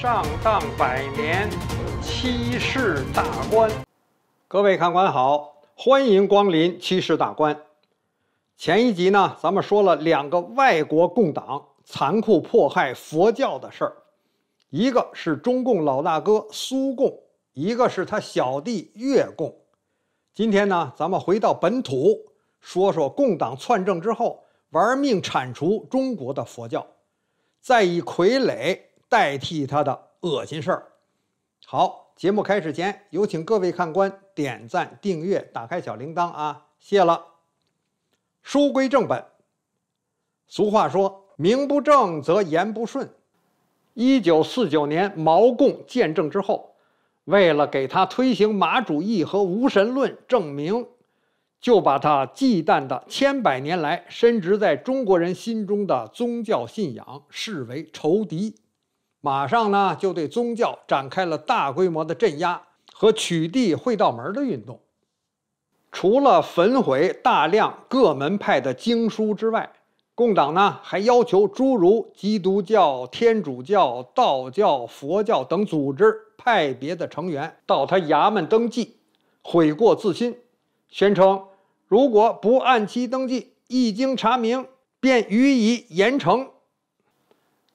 上当百年，七世大观。各位看官好，欢迎光临七世大观。前一集呢，咱们说了两个外国共党残酷迫害佛教的事儿，一个是中共老大哥苏共，一个是他小弟越共。今天呢，咱们回到本土，说说共党篡政之后玩命铲除中国的佛教，再以傀儡。代替他的恶心事儿。好，节目开始前，有请各位看官点赞、订阅、打开小铃铛啊，谢了。书归正本。俗话说：“名不正则言不顺。”一九四九年毛共建政之后，为了给他推行马主义和无神论证明，就把他忌惮的千百年来深植在中国人心中的宗教信仰视为仇敌。马上呢，就对宗教展开了大规模的镇压和取缔会道门的运动。除了焚毁大量各门派的经书之外，共党呢还要求诸如基督教、天主教、道教、佛教等组织派别的成员到他衙门登记，悔过自新。宣称，如果不按期登记，一经查明，便予以严惩。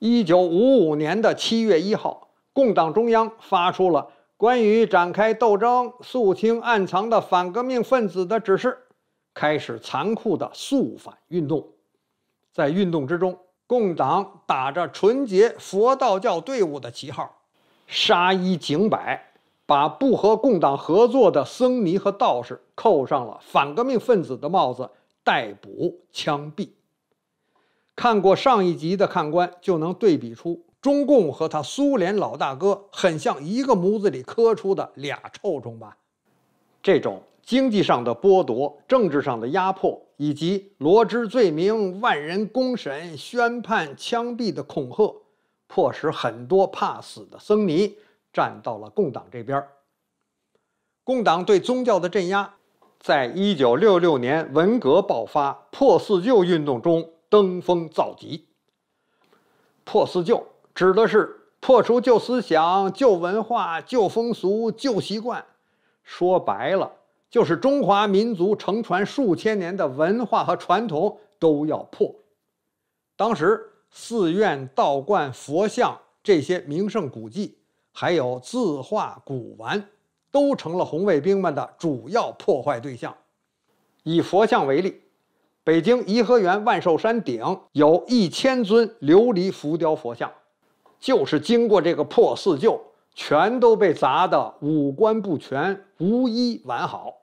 一九五五年的七月一号，共党中央发出了关于展开斗争、肃清暗藏的反革命分子的指示，开始残酷的肃反运动。在运动之中，共党打着纯洁佛道教队伍的旗号，杀一儆百，把不和共党合作的僧尼和道士扣上了反革命分子的帽子，逮捕、枪毙。看过上一集的看官就能对比出中共和他苏联老大哥很像一个模子里刻出的俩臭虫吧？这种经济上的剥夺、政治上的压迫，以及罗织罪名、万人公审、宣判枪毙的恐吓，迫使很多怕死的僧尼站到了共党这边。共党对宗教的镇压，在一九六六年文革爆发破四旧运动中。登峰造极，破四旧指的是破除旧思想、旧文化、旧风俗、旧习惯，说白了就是中华民族承传数千年的文化和传统都要破。当时，寺院、道观、佛像这些名胜古迹，还有字画、古玩，都成了红卫兵们的主要破坏对象。以佛像为例。北京颐和园万寿山顶有一千尊琉璃浮雕佛像，就是经过这个破四旧，全都被砸得五官不全，无一完好。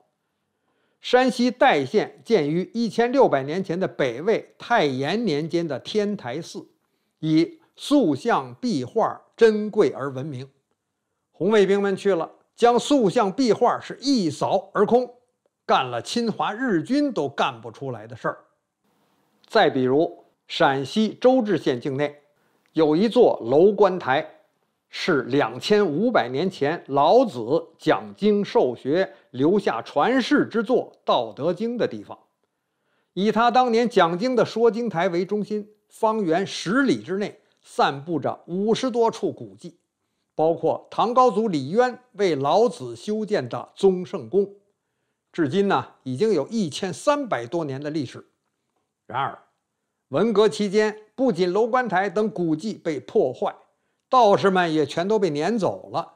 山西代县建于一千六百年前的北魏太延年间的天台寺，以塑像壁画珍贵而闻名。红卫兵们去了，将塑像壁画是一扫而空。干了侵华日军都干不出来的事儿。再比如，陕西周至县境内，有一座楼观台，是两千五百年前老子讲经授学、留下传世之作《道德经》的地方。以他当年讲经的说经台为中心，方圆十里之内散布着五十多处古迹，包括唐高祖李渊为老子修建的宗圣宫。至今呢，已经有一千三百多年的历史。然而，文革期间，不仅楼观台等古迹被破坏，道士们也全都被撵走了。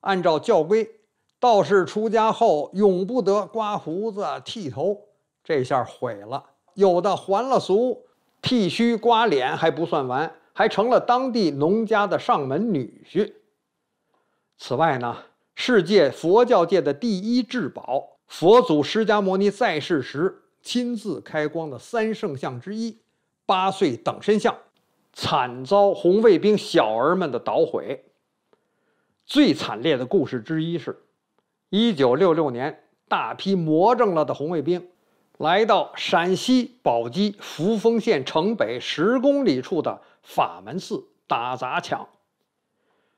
按照教规，道士出家后永不得刮胡子、剃头，这下毁了。有的还了俗，剃须刮脸还不算完，还成了当地农家的上门女婿。此外呢，世界佛教界的第一至宝。佛祖释迦牟尼在世时亲自开光的三圣像之一，八岁等身像，惨遭红卫兵小儿们的捣毁。最惨烈的故事之一是，一九六六年，大批魔怔了的红卫兵来到陕西宝鸡扶风县城北十公里处的法门寺打砸抢。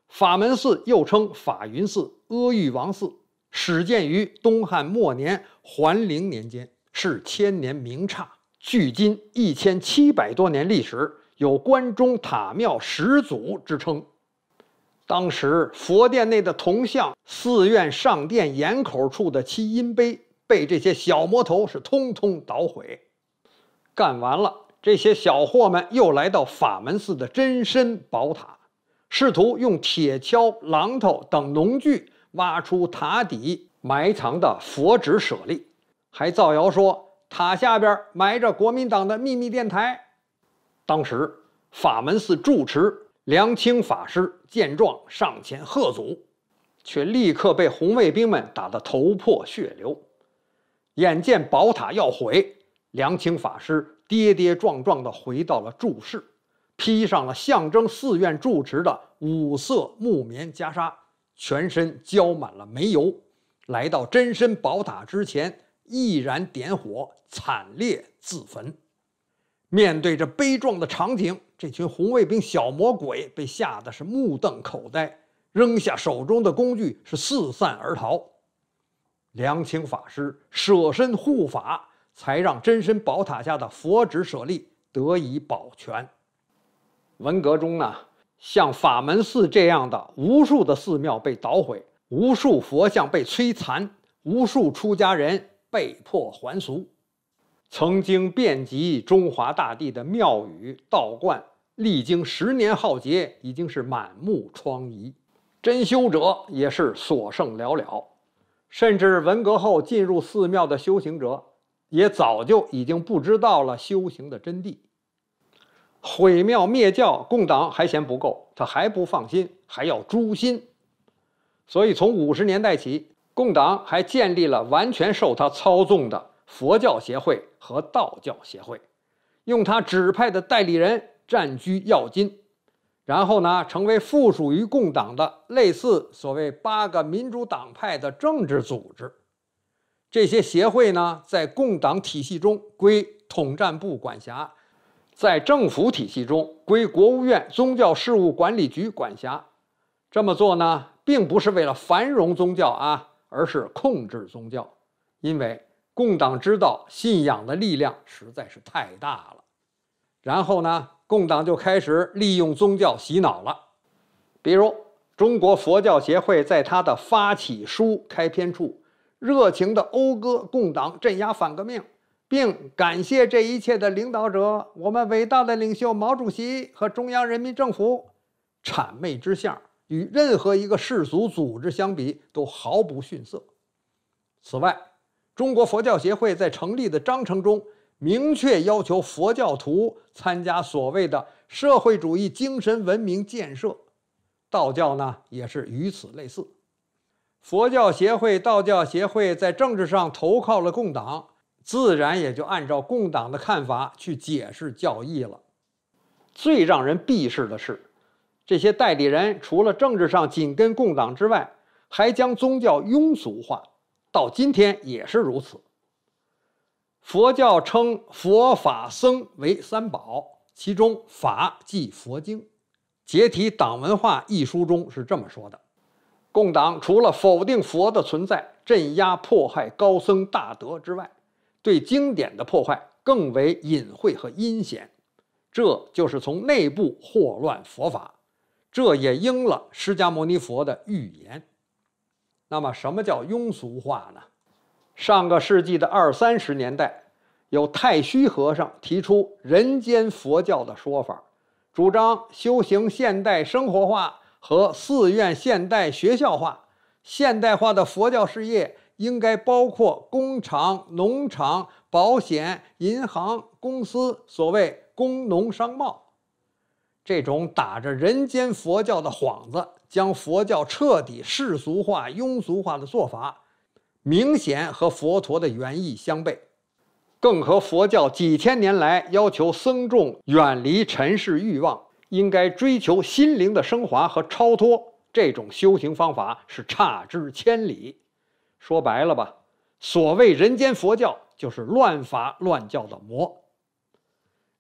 法门寺又称法云寺、阿育王寺。始建于东汉末年桓灵年间，是千年名刹，距今一千七百多年历史，有“关中塔庙始祖”之称。当时佛殿内的铜像、寺院上殿檐口处的七阴碑，被这些小魔头是通通捣毁。干完了，这些小货们又来到法门寺的真身宝塔，试图用铁锹、榔头等农具。挖出塔底埋藏的佛指舍利，还造谣说塔下边埋着国民党的秘密电台。当时法门寺住持梁清法师见状上前喝阻，却立刻被红卫兵们打得头破血流。眼见宝塔要毁，梁清法师跌跌撞撞地回到了住室，披上了象征寺院住持的五色木棉袈裟。全身浇满了煤油，来到真身宝塔之前，毅然点火，惨烈自焚。面对这悲壮的场景，这群红卫兵小魔鬼被吓得是目瞪口呆，扔下手中的工具是四散而逃。梁清法师舍身护法，才让真身宝塔下的佛指舍利得以保全。文革中呢？像法门寺这样的无数的寺庙被捣毁，无数佛像被摧残，无数出家人被迫还俗。曾经遍及中华大地的庙宇道观，历经十年浩劫，已经是满目疮痍，真修者也是所剩寥寥。甚至文革后进入寺庙的修行者，也早就已经不知道了修行的真谛。毁庙灭教，共党还嫌不够，他还不放心，还要诛心。所以从五十年代起，共党还建立了完全受他操纵的佛教协会和道教协会，用他指派的代理人占据要津，然后呢，成为附属于共党的类似所谓八个民主党派的政治组织。这些协会呢，在共党体系中归统战部管辖。在政府体系中，归国务院宗教事务管理局管辖。这么做呢，并不是为了繁荣宗教啊，而是控制宗教。因为共党知道信仰的力量实在是太大了。然后呢，共党就开始利用宗教洗脑了。比如，中国佛教协会在他的发起书开篇处，热情地讴歌共党镇压反革命。并感谢这一切的领导者，我们伟大的领袖毛主席和中央人民政府，谄媚之下，与任何一个世俗组织相比都毫不逊色。此外，中国佛教协会在成立的章程中明确要求佛教徒参加所谓的社会主义精神文明建设，道教呢也是与此类似。佛教协会、道教协会在政治上投靠了共党。自然也就按照共党的看法去解释教义了。最让人鄙视的是，这些代理人除了政治上紧跟共党之外，还将宗教庸俗化。到今天也是如此。佛教称佛法僧为三宝，其中法即佛经，《解体党文化》一书中是这么说的：共党除了否定佛的存在、镇压迫害高僧大德之外，对经典的破坏更为隐晦和阴险，这就是从内部祸乱佛法，这也应了释迦牟尼佛的预言。那么，什么叫庸俗化呢？上个世纪的二三十年代，有太虚和尚提出“人间佛教”的说法，主张修行现代生活化和寺院现代学校化，现代化的佛教事业。应该包括工厂、农场、保险、银行、公司，所谓工农商贸，这种打着人间佛教的幌子，将佛教彻底世俗化、庸俗化的做法，明显和佛陀的原意相悖，更和佛教几千年来要求僧众远离尘世欲望，应该追求心灵的升华和超脱这种修行方法是差之千里。说白了吧，所谓人间佛教就是乱法乱教的魔。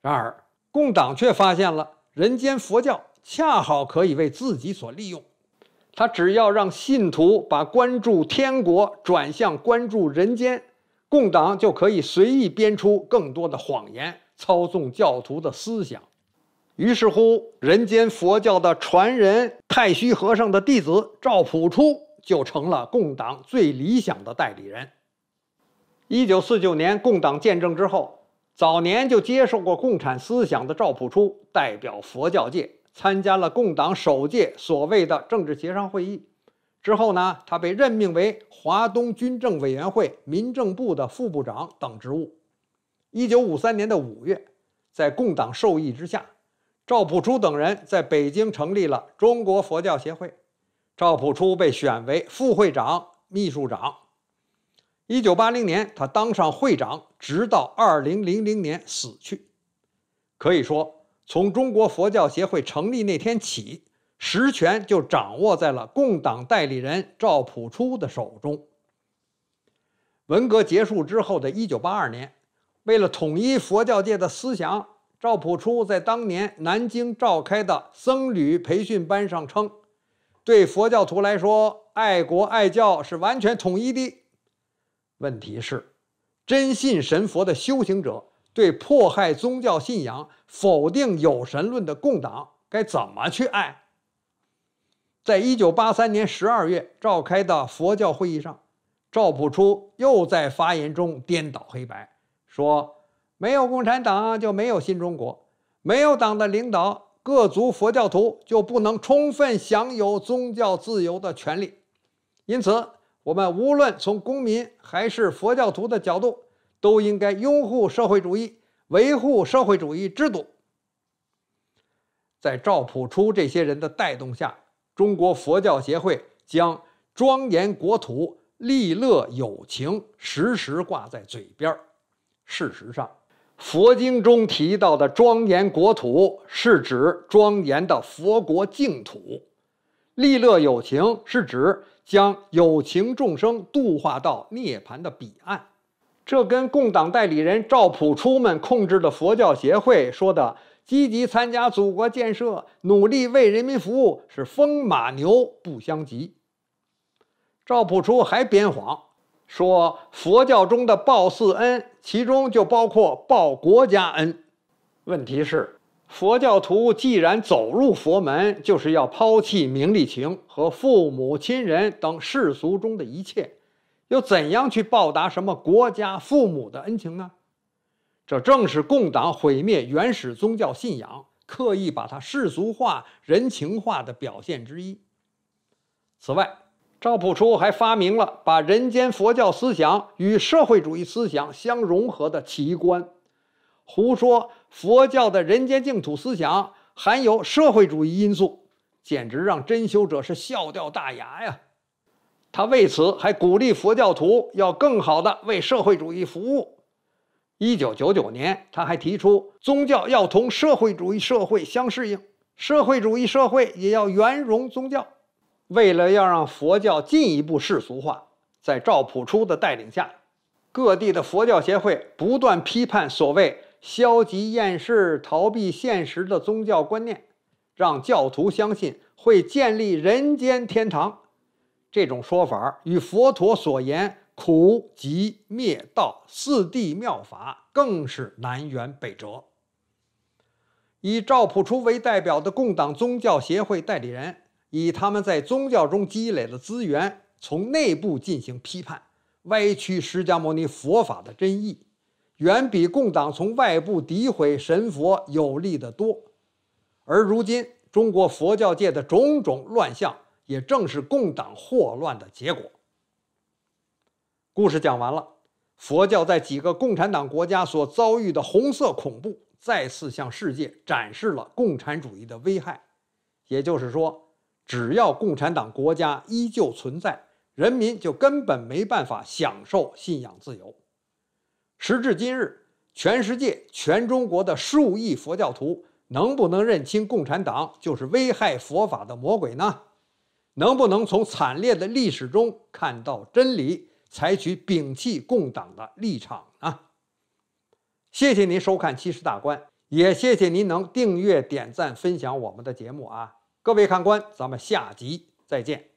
然而，共党却发现了人间佛教恰好可以为自己所利用，他只要让信徒把关注天国转向关注人间，共党就可以随意编出更多的谎言，操纵教徒的思想。于是乎，人间佛教的传人太虚和尚的弟子赵朴初。就成了共党最理想的代理人。一九四九年，共党建政之后，早年就接受过共产思想的赵朴初，代表佛教界参加了共党首届所谓的政治协商会议。之后呢，他被任命为华东军政委员会民政部的副部长等职务。一九五三年的五月，在共党授意之下，赵朴初等人在北京成立了中国佛教协会。赵朴初被选为副会长、秘书长。一九八零年，他当上会长，直到二零零零年死去。可以说，从中国佛教协会成立那天起，实权就掌握在了共党代理人赵朴初的手中。文革结束之后的一九八二年，为了统一佛教界的思想，赵朴初在当年南京召开的僧侣培训班上称。对佛教徒来说，爱国爱教是完全统一的。问题是，真信神佛的修行者，对迫害宗教信仰、否定有神论的共党，该怎么去爱？在1983年12月召开的佛教会议上，赵朴初又在发言中颠倒黑白，说：“没有共产党就没有新中国，没有党的领导。”各族佛教徒就不能充分享有宗教自由的权利，因此，我们无论从公民还是佛教徒的角度，都应该拥护社会主义，维护社会主义制度。在赵朴初这些人的带动下，中国佛教协会将庄严国土、利乐有情时时挂在嘴边事实上，佛经中提到的庄严国土，是指庄严的佛国净土；利乐有情，是指将有情众生度化到涅槃的彼岸。这跟共党代理人赵朴初们控制的佛教协会说的“积极参加祖国建设，努力为人民服务”是风马牛不相及。赵朴初还编谎。说佛教中的报四恩，其中就包括报国家恩。问题是，佛教徒既然走入佛门，就是要抛弃名利情和父母亲人等世俗中的一切，又怎样去报答什么国家、父母的恩情呢？这正是共党毁灭原始宗教信仰，刻意把它世俗化、人情化的表现之一。此外，赵朴初还发明了把人间佛教思想与社会主义思想相融合的奇观，胡说佛教的人间净土思想含有社会主义因素，简直让真修者是笑掉大牙呀！他为此还鼓励佛教徒要更好地为社会主义服务。一九九九年，他还提出宗教要同社会主义社会相适应，社会主义社会也要圆融宗教。为了要让佛教进一步世俗化，在赵朴初的带领下，各地的佛教协会不断批判所谓消极厌世、逃避现实的宗教观念，让教徒相信会建立人间天堂。这种说法与佛陀所言苦集灭道四谛妙法更是南辕北辙。以赵朴初为代表的共党宗教协会代理人。以他们在宗教中积累的资源，从内部进行批判、歪曲释迦牟尼佛法的真意，远比共党从外部诋毁神佛有利得多。而如今，中国佛教界的种种乱象，也正是共党祸乱的结果。故事讲完了，佛教在几个共产党国家所遭遇的红色恐怖，再次向世界展示了共产主义的危害。也就是说。只要共产党国家依旧存在，人民就根本没办法享受信仰自由。时至今日，全世界全中国的数亿佛教徒能不能认清共产党就是危害佛法的魔鬼呢？能不能从惨烈的历史中看到真理，采取摒弃共党的立场呢？谢谢您收看《七十大观》，也谢谢您能订阅、点赞、分享我们的节目啊！各位看官，咱们下集再见。